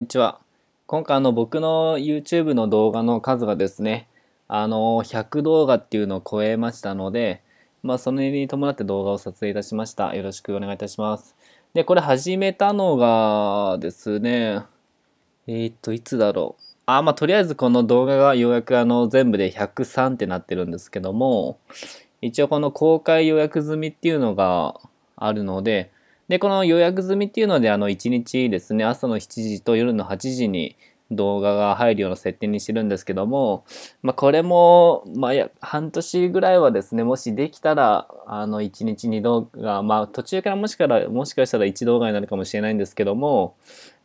こんにちは。今回あの僕の YouTube の動画の数がですね、あの100動画っていうのを超えましたので、まあそれに伴って動画を撮影いたしました。よろしくお願いいたします。で、これ始めたのがですね、えー、っと、いつだろう。あ、まあとりあえずこの動画がようやくあの全部で103ってなってるんですけども、一応この公開予約済みっていうのがあるので、で、この予約済みっていうので、あの、1日ですね、朝の7時と夜の8時に動画が入るような設定にしてるんですけども、まあ、これも、まあ、や、半年ぐらいはですね、もしできたら、あの、1日2動画、まあ、途中からもしかしたら、もしかしたら1動画になるかもしれないんですけども、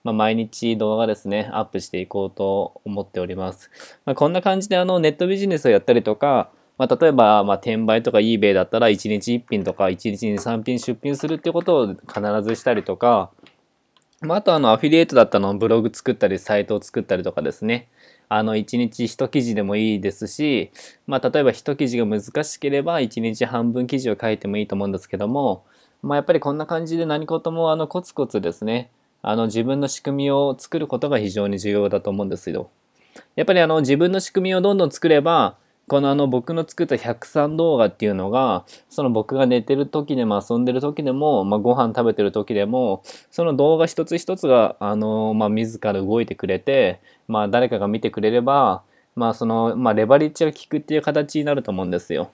まあ、毎日動画ですね、アップしていこうと思っております。まあ、こんな感じで、あの、ネットビジネスをやったりとか、まあ、例えば、まあ、転売とか eBay だったら1日1品とか1日に3品出品するってことを必ずしたりとか、まあ、あとあのアフィリエイトだったのブログ作ったりサイトを作ったりとかですねあの1日1記事でもいいですし、まあ、例えば1記事が難しければ1日半分記事を書いてもいいと思うんですけども、まあ、やっぱりこんな感じで何事もあのコツコツですねあの自分の仕組みを作ることが非常に重要だと思うんですよ。やっぱりあの自分の仕組みをどんどん作ればこのあの僕の作った103動画っていうのが、その僕が寝てる時でも遊んでる時でも、まあ、ご飯食べてる時でも、その動画一つ一つが、あのまあ、自ら動いてくれて、まあ、誰かが見てくれれば、まあ、その、まあ、レバレッジが効くっていう形になると思うんですよ。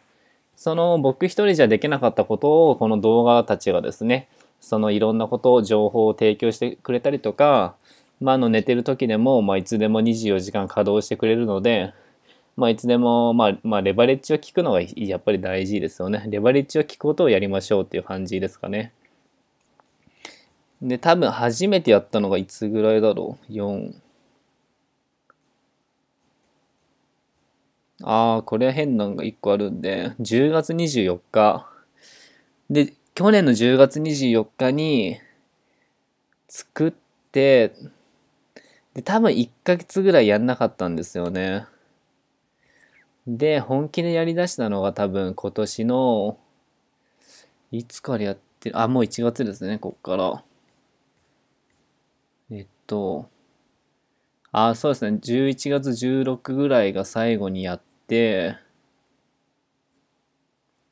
その僕一人じゃできなかったことを、この動画たちがですね、そのいろんなことを情報を提供してくれたりとか、まあ、あの寝てる時でも、まあ、いつでも24時間稼働してくれるので、まあ、いつでも、まあ、まあ、レバレッジを効くのがやっぱり大事ですよね。レバレッジを効くことをやりましょうっていう感じですかね。で、多分初めてやったのがいつぐらいだろう ?4。ああ、これは変なのが1個あるんで、10月24日。で、去年の10月24日に作って、で、多分1ヶ月ぐらいやんなかったんですよね。で、本気でやりだしたのが多分今年の、いつからやってる、あ、もう1月ですね、こっから。えっと、あ、そうですね、11月16ぐらいが最後にやって、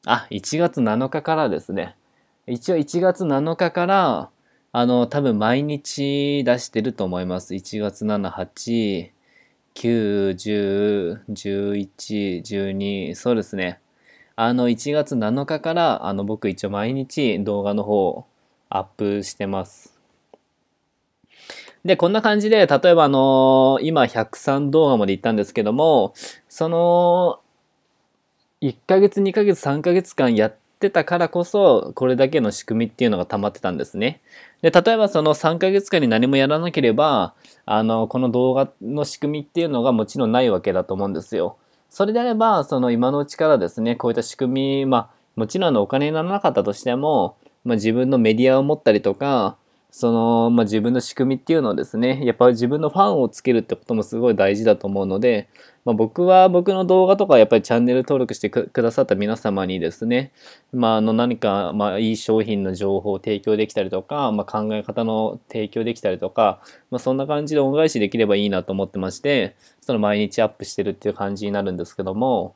あ、1月7日からですね。一応1月7日から、あの、多分毎日出してると思います。1月7、8、9、10、11、12、そうですね。あの、1月7日から、あの、僕一応毎日動画の方、アップしてます。で、こんな感じで、例えばあのー、今103動画まで行ったんですけども、その、1ヶ月、2ヶ月、3ヶ月間やってってたからこそ、これだけの仕組みっていうのが溜まってたんですね。で、例えばその3ヶ月間に何もやらなければ、あの、この動画の仕組みっていうのがもちろんないわけだと思うんですよ。それであれば、その今のうちからですね、こういった仕組み、まあ、もちろんお金にならなかったとしても、まあ、自分のメディアを持ったりとか、その、まあ、自分の仕組みっていうのをですね、やっぱり自分のファンをつけるってこともすごい大事だと思うので、まあ、僕は僕の動画とかやっぱりチャンネル登録してくださった皆様にですね、まあ、あの何か、まあ、いい商品の情報を提供できたりとか、まあ、考え方の提供できたりとか、まあ、そんな感じで恩返しできればいいなと思ってまして、その毎日アップしてるっていう感じになるんですけども、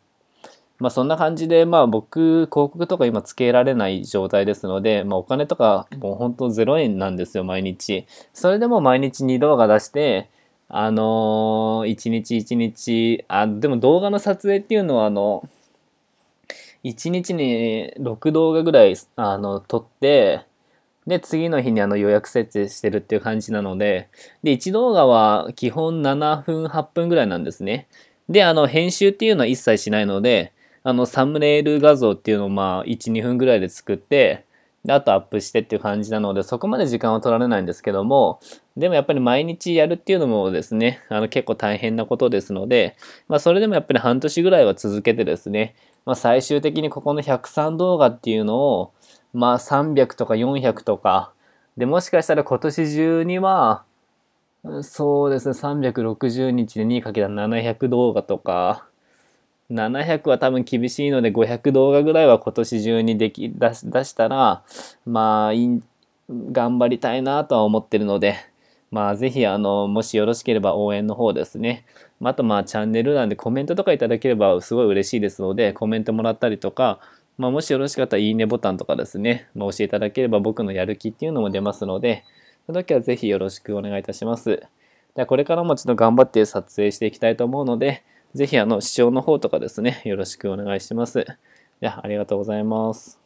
まあ、そんな感じで、まあ、僕広告とか今つけられない状態ですので、まあ、お金とかもう本当0円なんですよ毎日それでも毎日2動画出してあの1日1日あでも動画の撮影っていうのはあの1日に6動画ぐらいあの撮ってで次の日にあの予約設定してるっていう感じなのでで1動画は基本7分8分ぐらいなんですねであの編集っていうのは一切しないのであの、サムネイル画像っていうのをまあ、1、2分ぐらいで作って、で、あとアップしてっていう感じなので、そこまで時間は取られないんですけども、でもやっぱり毎日やるっていうのもですね、あの結構大変なことですので、まあそれでもやっぱり半年ぐらいは続けてですね、まあ最終的にここの103動画っていうのを、まあ300とか400とか、で、もしかしたら今年中には、そうですね、360日で2かけた700動画とか、700は多分厳しいので500動画ぐらいは今年中にでき出し出したらまあ頑張りたいなとは思ってるのでまあぜひあのもしよろしければ応援の方ですねあとまあチャンネルなんでコメントとかいただければすごい嬉しいですのでコメントもらったりとかまあ、もしよろしかったらいいねボタンとかですね、まあ、教えていただければ僕のやる気っていうのも出ますので、その時はぜひよろしくお願いいたします。ではこれからもちょっと頑張って撮影していきたいと思うので、ぜひあの、視聴の方とかですね、よろしくお願いします。では、ありがとうございます。